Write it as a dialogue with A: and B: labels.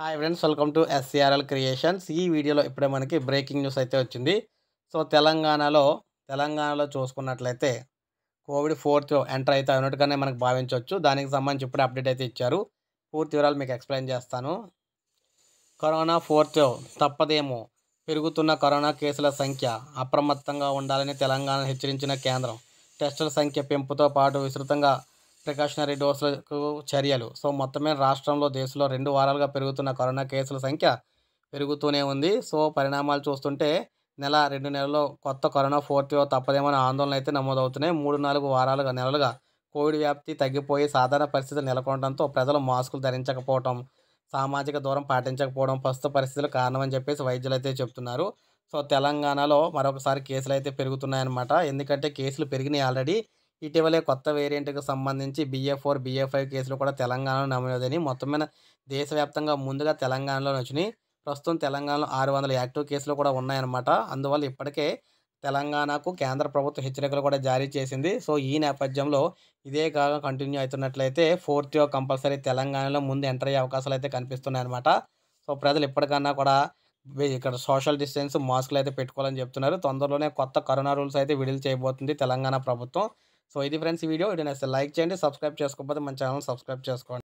A: hi friends welcome to SCRL creations ఈ వీడియోలో ఇప్పుడే మనకి బ్రేకింగ్ న్యూస్ అయితే వచ్చింది సో తెలంగాణలో తెలంగాణలో చూసుకున్నట్లయితే కోవిడ్ ఫోర్త్ ఎంటర్ అయితే అయినట్టుగానే మనకు భావించవచ్చు దానికి సంబంధించి ఇప్పుడే అప్డేట్ అయితే ఇచ్చారు పూర్తి వివరాలు మీకు ఎక్స్ప్లెయిన్ చేస్తాను కరోనా ఫోర్త్ తప్పదేమో పెరుగుతున్న కరోనా కేసుల సంఖ్య అప్రమత్తంగా ఉండాలని తెలంగాణ హెచ్చరించిన కేంద్రం టెస్టుల సంఖ్య పెంపుతో పాటు విస్తృతంగా ప్రికాషనరీ డోసులకు చర్యలు సో మొత్తమే రాష్ట్రంలో దేశంలో రెండు వారాలుగా పెరుగుతున్న కరోనా కేసుల సంఖ్య పెరుగుతూనే ఉంది సో పరిణామాలు చూస్తుంటే నెల రెండు నెలల్లో కొత్త కరోనా ఫోర్త్ వేవ్ ఆందోళన అయితే నమోదవుతున్నాయి మూడు నాలుగు వారాలుగా నెలలుగా కోవిడ్ వ్యాప్తి తగ్గిపోయి సాధారణ పరిస్థితులు నెలకొనడంతో ప్రజలు మాస్కులు ధరించకపోవడం సామాజిక దూరం పాటించకపోవడం ప్రస్తుత పరిస్థితులు కారణమని చెప్పేసి వైద్యులు అయితే చెప్తున్నారు సో తెలంగాణలో మరొకసారి కేసులు అయితే పెరుగుతున్నాయన్నమాట ఎందుకంటే కేసులు పెరిగినాయి ఆల్రెడీ ఇటీవలే కొత్త వేరియంట్కి సంబంధించి బిఏ ఫోర్ బిఏ ఫైవ్ కేసులు కూడా తెలంగాణలో నమోదని మొత్తం మీద దేశవ్యాప్తంగా ముందుగా తెలంగాణలో వచ్చినాయి ప్రస్తుతం తెలంగాణలో ఆరు వందల యాక్టివ్ కేసులు కూడా ఉన్నాయన్నమాట అందువల్ల ఇప్పటికే తెలంగాణకు కేంద్ర ప్రభుత్వం హెచ్చరికలు కూడా జారీ చేసింది సో ఈ నేపథ్యంలో ఇదే కాక కంటిన్యూ అవుతున్నట్లయితే ఫోర్త్ కంపల్సరీ తెలంగాణలో ముందు ఎంటర్ అయ్యే అవకాశాలు అయితే కనిపిస్తున్నాయన్నమాట సో ప్రజలు ఇప్పటికన్నా కూడా ఇక్కడ సోషల్ డిస్టెన్స్ మాస్కులు అయితే పెట్టుకోవాలని చెప్తున్నారు తొందరలోనే కొత్త కరోనా రూల్స్ అయితే విడుదల చేయబోతుంది తెలంగాణ ప్రభుత్వం సో ఇది ఫ్రెండ్స్ ఈ వీడియో వీడియో లైక్ చేయండి సబ్స్క్రైబ్ చేసుకోకపోతే మన ఛానల్ సబ్స్క్రైబ్ చేసుకోండి